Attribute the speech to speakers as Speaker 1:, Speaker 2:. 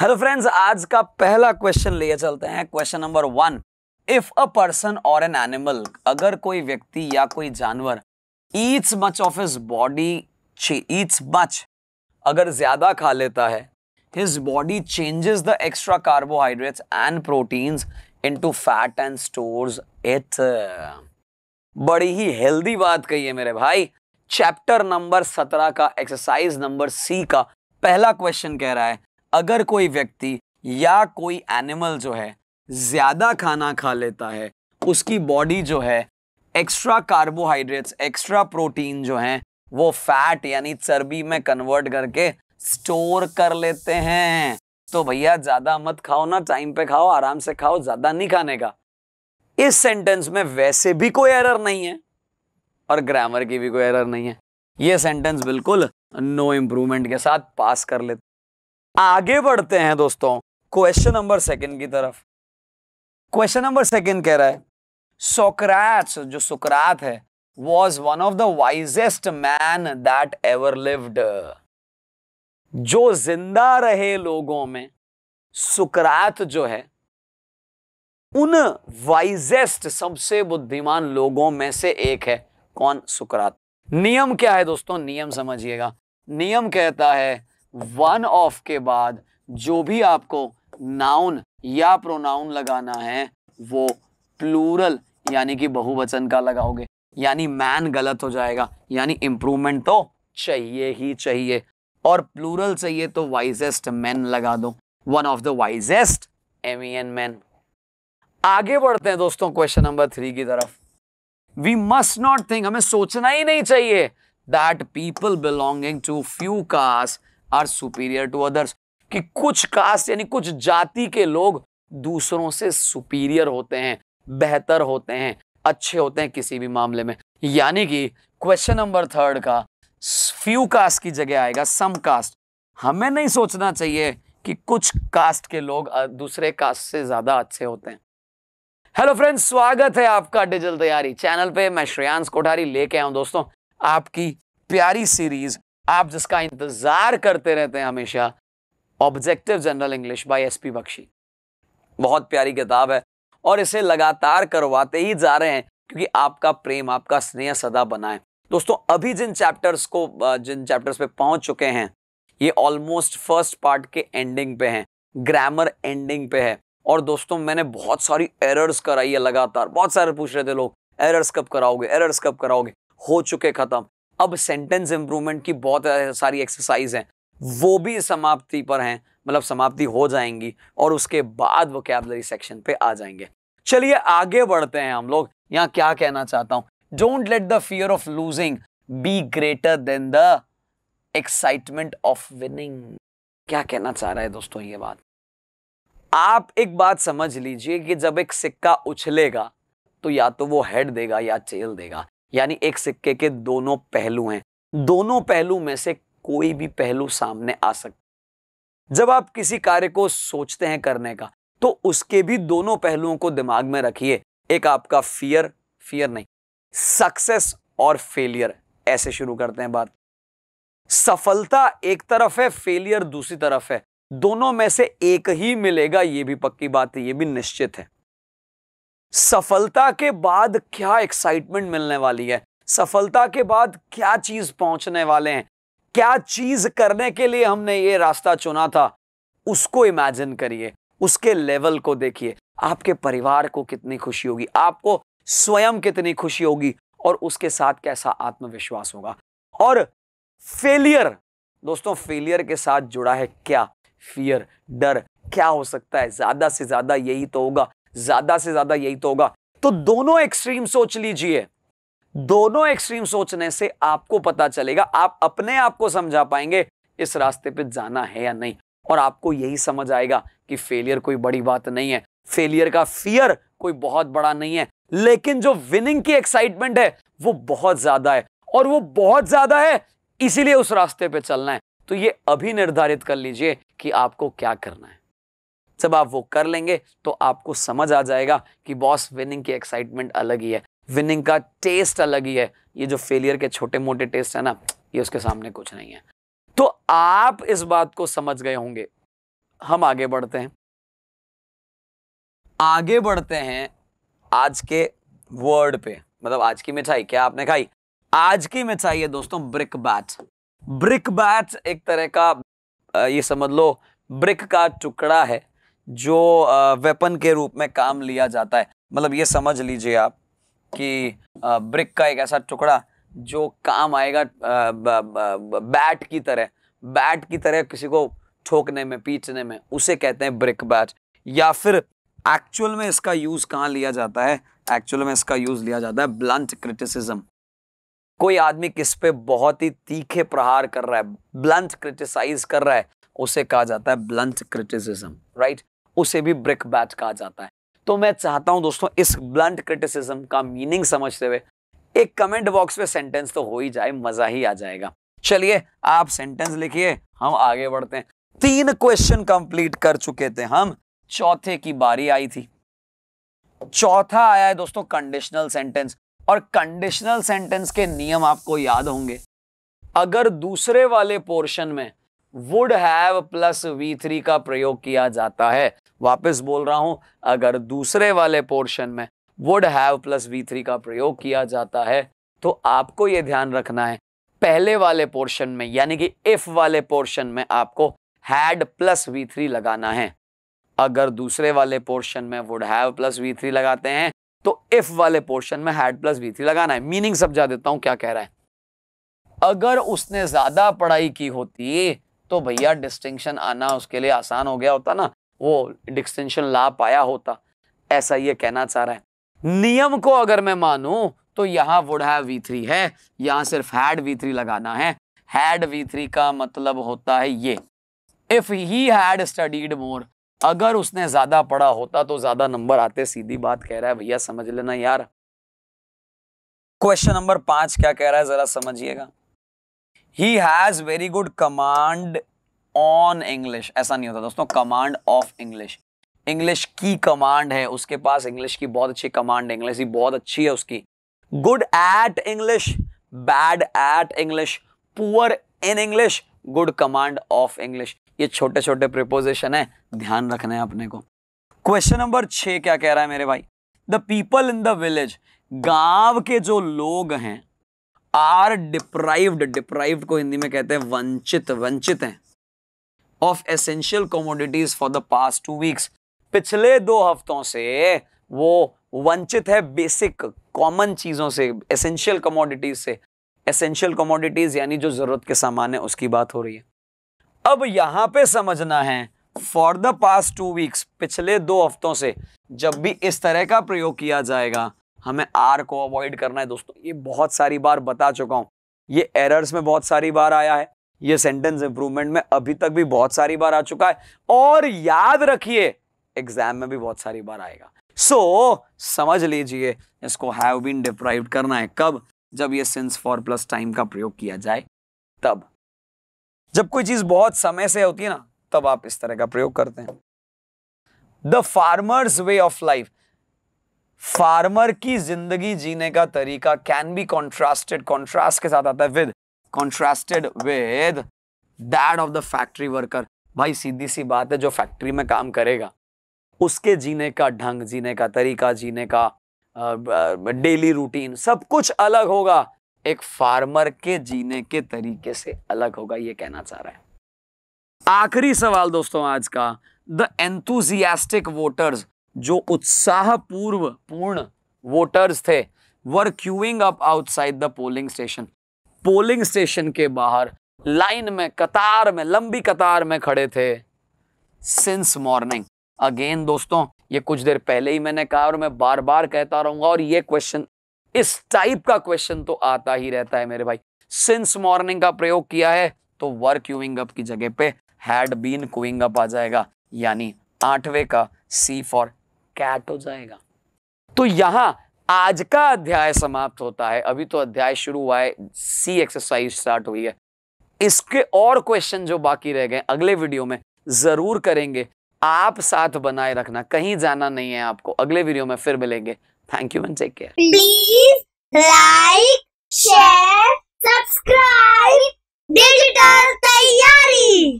Speaker 1: hello friends आज का पहला क्वेश्चन लिए चलते हैं question number one if a person और एन एनिमल अगर कोई व्यक्ति या कोई जानवर eats much of his body eats much अगर ज्यादा खा लेता है his body changes the extra carbohydrates and proteins into fat and stores it बड़ी ही हेल्दी बात कही है मेरे भाई चैप्टर नंबर सत्रह का एक्सरसाइज नंबर सी का पहला क्वेश्चन कह रहा है अगर कोई व्यक्ति या कोई एनिमल जो है ज़्यादा खाना खा लेता है उसकी बॉडी जो है एक्स्ट्रा कार्बोहाइड्रेट्स एक्स्ट्रा प्रोटीन जो हैं वो फैट यानी चर्बी में कन्वर्ट करके स्टोर कर लेते हैं तो भैया ज़्यादा मत खाओ ना टाइम पे खाओ आराम से खाओ ज़्यादा नहीं खाने का इस सेंटेंस में वैसे भी कोई एरर नहीं है और ग्रामर की भी कोई एरर नहीं है ये सेंटेंस बिल्कुल नो इम्प्रूवमेंट के साथ पास कर लेते आगे बढ़ते हैं दोस्तों क्वेश्चन नंबर सेकंड की तरफ क्वेश्चन नंबर सेकंड कह रहा है सोक्रैट्स जो सुकरात है was one of the wisest man that ever lived जो जिंदा रहे लोगों में सुकरात जो है उन वाइजेस्ट सबसे बुद्धिमान लोगों में से एक है कौन सुकरात नियम क्या है दोस्तों नियम समझिएगा नियम कहता है वन ऑफ के बाद जो भी आपको नाउन या प्रोनाउन लगाना है वो प्लूरल यानी कि बहुवचन का लगाओगे यानी मैन गलत हो जाएगा यानी इंप्रूवमेंट तो चाहिए ही चाहिए और प्लूरल चाहिए तो वाइजेस्ट मैन लगा दो one of the wisest M N man आगे बढ़ते हैं दोस्तों क्वेश्चन नंबर थ्री की तरफ वी मस्ट नॉट थिंक हमें सोचना ही नहीं चाहिए that people belonging to few caste are superior to others कि कुछ कास्ट यानी कुछ जाति के लोग दूसरों से सुपीरियर होते हैं बेहतर होते हैं अच्छे होते हैं किसी भी मामले में यानी कि क्वेश्चन नंबर थर्ड का फ्यू कास्ट की जगह आएगा सम कास्ट हमें नहीं सोचना चाहिए कि कुछ कास्ट के लोग दूसरे कास्ट से ज़्यादा अच्छे होते हैं हेलो फ्रेंड्स स्वागत है आपका डिजिटल तैयारी चैनल पे मैं श्रेयांश कोठारी लेके आऊ दोस्तों आपकी प्यारी सीरीज आप जिसका इंतज़ार करते रहते हैं हमेशा objective general English by S P Bakshi बहुत प्यारी किताब है और इसे लगातार करवाते ही जा रहे हैं क्योंकि आपका प्रेम आपका स्नेह सदा बना है दोस्तों अभी जिन चैप्टर्स को जिन चैप्टर्स पे पहुंच चुके हैं ये ऑलमोस्ट फर्स्ट पार्ट के एंडिंग पे हैं ग्रामर एंडिंग पे है और दोस्तों मैंने बहुत सारी एरर्स कराई है लगातार बहुत सारे पूछ रहे थे लोग एरर्स कब कराओगे एरर्स कब कराओगे हो चुके ख़त्म अब सेंटेंस इंप्रूवमेंट की बहुत सारी एक्सरसाइज हैं वो भी समाप्ति पर हैं मतलब समाप्ति हो जाएंगी और उसके बाद कैबलरी सेक्शन पे आ जाएंगे चलिए आगे बढ़ते हैं हम लोग यहाँ क्या कहना चाहता हूँ don't let the fear of losing be greater than the excitement of winning क्या कहना चाह रहा है दोस्तों ये बात आप एक बात समझ लीजिए कि जब एक सिक्का उछलेगा तो या तो वो हेड देगा या चेल देगा यानी एक सिक्के के दोनों पहलू हैं दोनों पहलू में से कोई भी पहलू सामने आ सकता जब आप किसी कार्य को सोचते हैं करने का तो उसके भी दोनों पहलुओं को दिमाग में रखिए एक आपका फियर फियर नहीं सक्सेस और फेलियर ऐसे शुरू करते हैं बात सफलता एक तरफ है फेलियर दूसरी तरफ है दोनों में से एक ही मिलेगा ये भी पक्की बात है ये भी निश्चित है सफलता के बाद क्या एक्साइटमेंट मिलने वाली है सफलता के बाद क्या चीज पहुंचने वाले हैं क्या चीज करने के लिए हमने ये रास्ता चुना था उसको इमेजिन करिए उसके लेवल को देखिए आपके परिवार को कितनी खुशी होगी आपको स्वयं कितनी खुशी होगी और उसके साथ कैसा आत्मविश्वास होगा और फेलियर दोस्तों फेलियर के साथ जुड़ा है क्या फियर डर क्या हो सकता है ज्यादा से ज्यादा यही तो होगा ज्यादा से ज्यादा यही तो होगा तो दोनों एक्सट्रीम सोच लीजिए दोनों एक्सट्रीम सोचने से आपको पता चलेगा आप अपने आप को समझा पाएंगे इस रास्ते पे जाना है या नहीं और आपको यही समझ आएगा कि फेलियर कोई बड़ी बात नहीं है फेलियर का फियर कोई बहुत बड़ा नहीं है लेकिन जो विनिंग की एक्साइटमेंट है वो बहुत ज्यादा है और वो बहुत ज्यादा है इसीलिए उस रास्ते पे चलना है तो ये अभी निर्धारित कर लीजिए कि आपको क्या करना है जब आप वो कर लेंगे तो आपको समझ आ जाएगा कि बॉस विनिंग की एक्साइटमेंट अलग ही है विनिंग का टेस्ट अलग ही है ये जो फेलियर के छोटे मोटे टेस्ट है ना ये उसके सामने कुछ नहीं है तो आप इस बात को समझ गए होंगे हम आगे बढ़ते हैं आगे बढ़ते हैं आज के वर्ड पे मतलब आज की मिठाई क्या आपने खाई आज की मिठाई है दोस्तों ब्रिक बैट ब्रिक बैट एक तरह का ये समझ लो ब्रिक का टुकड़ा है जो वेपन के रूप में काम लिया जाता है मतलब ये समझ लीजिए आप कि ब्रिक का एक ऐसा टुकड़ा जो काम आएगा बैट की तरह बैट की तरह किसी को ठोकने में पीटने में उसे कहते हैं ब्रिक बैट या फिर एक्चुअल में इसका यूज़ कहाँ लिया जाता है एक्चुअल में इसका यूज़ लिया जाता है ब्लंट क्रिटिसिज्म कोई आदमी किस पे बहुत ही तीखे प्रहार कर रहा है ब्लंट क्रिटिसाइज कर रहा है उसे कहा जाता है ब्लंट क्रिटिसिज्म राइट उसे भी ब्रिक बैच कहा जाता है तो मैं चाहता हूं दोस्तों इस ब्लंट क्रिटिसिज्म का मीनिंग समझते हुए एक कमेंट बॉक्स में सेंटेंस तो हो ही जाए मजा ही आ जाएगा चलिए आप सेंटेंस लिखिए हम आगे बढ़ते हैं तीन क्वेश्चन कंप्लीट कर चुके थे हम चौथे की बारी आई थी चौथा आया है दोस्तों कंडीशनल सेंटेंस और कंडीशनल सेंटेंस के नियम आपको याद होंगे अगर दूसरे वाले पोर्शन में would have plus V three का प्रयोग किया जाता है वापस बोल रहा हूं अगर दूसरे वाले पोर्शन में would have plus V three का प्रयोग किया जाता है तो आपको ये ध्यान रखना है पहले वाले पोर्शन में यानी कि इफ वाले पोर्शन में आपको हैड प्लस वी थ्री लगाना है अगर दूसरे वाले पोर्शन में would have plus V three लगाते हैं तो इफ वाले पोर्शन में हैड प्लस वी थ्री लगाना है मीनिंग समझा देता हूं क्या कह रहा है अगर उसने ज्यादा पढ़ाई की होती तो भैया डिस्टिंक्शन आना उसके लिए आसान हो गया होता ना वो डिस्टिंक्शन ला पाया होता ऐसा ये कहना चाह रहा है नियम को अगर मैं मानूं तो यहाँ वुड हैव वी थ्री है यहाँ सिर्फ हैड वी थ्री लगाना है हैड वी थ्री का मतलब होता है ये if he had studied more अगर उसने ज्यादा पढ़ा होता तो ज्यादा नंबर आते सीधी बात कह रहा है भैया समझ लेना यार क्वेश्चन नंबर पांच क्या कह रहा है जरा समझिएगा he has very good command on English ऐसा नहीं होता दोस्तों कमांड ऑफ इंग्लिश इंग्लिश की कमांड है उसके पास इंग्लिश की बहुत अच्छी कमांड इंग्लिश ही बहुत अच्छी है उसकी good at English bad at English poor in English good command of English ये छोटे छोटे प्रिपोजिशन है ध्यान रखना है अपने को क्वेश्चन नंबर छ क्या कह रहा है मेरे भाई the people in the village गांव के जो लोग हैं आर डिप्राइव्ड डिप्राइव्ड को हिंदी में कहते हैं वंचित वंचित हैं of essential commodities for the past two weeks पिछले दो हफ्तों से वो वंचित है बेसिक कॉमन चीज़ों से एसेंशियल कमोडिटीज से एसेंशियल कमोडिटीज यानी जो ज़रूरत के सामान है उसकी बात हो रही है अब यहां पे समझना है for the past two weeks पिछले दो हफ्तों से जब भी इस तरह का प्रयोग किया जाएगा हमें आर को अवॉइड करना है दोस्तों ये बहुत सारी बार बता चुका हूँ ये एरर्स में बहुत सारी बार आया है ये सेंटेंस इंप्रूवमेंट में अभी तक भी बहुत सारी बार आ चुका है और याद रखिए एग्जाम में भी बहुत सारी बार आएगा सो so, समझ लीजिए इसको हैव बीन डिप्राइव करना है कब जब ये सिंस फॉर प्लस टाइम का प्रयोग किया जाए तब जब कोई चीज बहुत समय से होती है ना तब आप इस तरह का प्रयोग करते हैं the farmers way of life farmer की जिंदगी जीने का तरीका कैन बी कॉन्ट्रास्टेड कॉन्ट्रास्ट के साथ आता है with contrasted with that of the factory worker भाई सीधी सी बात है जो फैक्ट्री में काम करेगा उसके जीने का ढंग जीने का तरीका जीने का डेली रूटीन सब कुछ अलग होगा एक फार्मर के जीने के तरीके से अलग होगा ये कहना चाह रहा है आखिरी सवाल दोस्तों आज का द एंथुजियास्टिक वोटर्स जो उत्साह पूर्व पूर्ण वोटर्स थे were queuing up outside the polling station polling station के बाहर लाइन में कतार में लंबी कतार में खड़े थे सिंस मॉर्निंग अगेन दोस्तों ये कुछ देर पहले ही मैंने कहा और मैं बार बार कहता रहूंगा और ये क्वेश्चन इस टाइप का क्वेश्चन तो आता ही रहता है मेरे भाई सिंस मॉर्निंग का प्रयोग किया है तो वर क्यूइंग अप की जगह पे हैड बीन क्यूइंग अप आ जाएगा यानी आठवें का सी फॉर कैट हो जाएगा तो यहां आज का अध्याय समाप्त होता है अभी तो अध्याय शुरू हुआ है सी एक्सरसाइज स्टार्ट हुई है इसके और क्वेश्चन जो बाकी रह गए अगले वीडियो में जरूर करेंगे आप साथ बनाए रखना कहीं जाना नहीं है आपको अगले वीडियो में फिर मिलेंगे thank you and take care please like share subscribe digital तैयारी